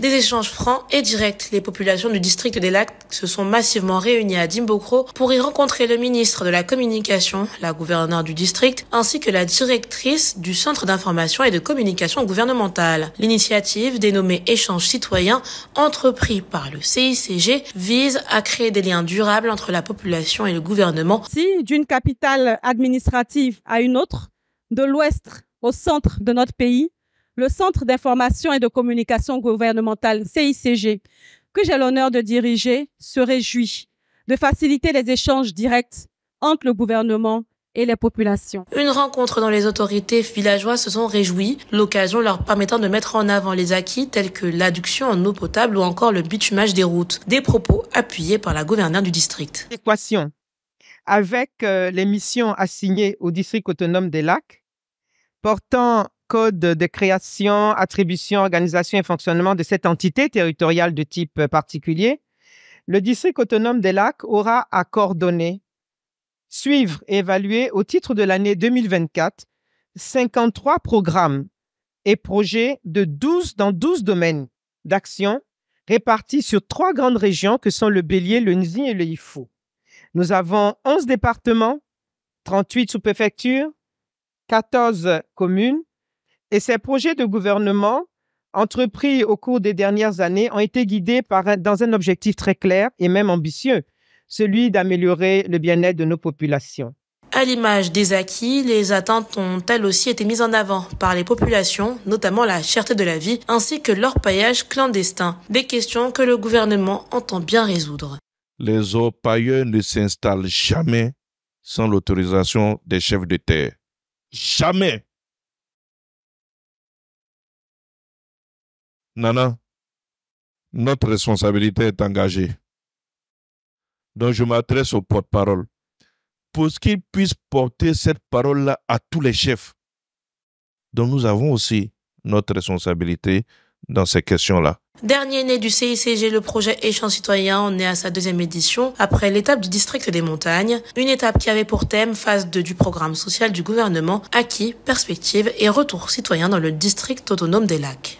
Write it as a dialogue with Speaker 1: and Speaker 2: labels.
Speaker 1: Des échanges francs et directs, les populations du district des lacs se sont massivement réunies à Dimbokro pour y rencontrer le ministre de la Communication, la gouverneure du district, ainsi que la directrice du Centre d'information et de communication gouvernementale. L'initiative, dénommée Échange citoyen, entrepris par le CICG, vise à créer des liens durables entre la population et le gouvernement. Si d'une capitale administrative à une autre, de
Speaker 2: l'ouest au centre de notre pays, le Centre d'information et de communication gouvernementale CICG, que j'ai l'honneur de diriger, se réjouit de faciliter les échanges directs entre le gouvernement et les populations.
Speaker 1: Une rencontre dont les autorités villageoises se sont réjouies, l'occasion leur permettant de mettre en avant les acquis tels que l'adduction
Speaker 3: en eau potable ou encore le bitumage des routes, des propos appuyés par la gouverneure du district. Équation avec euh, les missions assignées au district autonome des lacs, portant code de création, attribution, organisation et fonctionnement de cette entité territoriale de type euh, particulier, le district autonome des lacs aura à coordonner, suivre et évaluer au titre de l'année 2024 53 programmes et projets de 12 dans 12 domaines d'action répartis sur trois grandes régions que sont le Bélier, le Nzi et le Ifou. Nous avons 11 départements, 38 sous-préfectures, 14 communes, et ces projets de gouvernement entrepris au cours des dernières années ont été guidés par dans un objectif très clair et même ambitieux, celui d'améliorer le bien-être de nos populations.
Speaker 1: À l'image des acquis, les attentes ont elles aussi été mises en avant par les populations, notamment la cherté de la vie ainsi que l'orpaillage clandestin, des questions que le gouvernement entend bien résoudre.
Speaker 4: Les orpailleurs ne s'installent jamais sans l'autorisation des chefs de terre. Jamais Nana, notre responsabilité est engagée. Donc je m'adresse au porte-parole pour qu'il puisse porter cette parole-là à tous les chefs. Donc nous avons aussi notre responsabilité dans ces questions-là.
Speaker 1: Dernier né du CICG, le projet Échange citoyen en est à sa deuxième édition après l'étape du district des montagnes, une étape qui avait pour thème phase 2 du programme social du gouvernement, acquis, perspectives et retour citoyen dans le district autonome des lacs.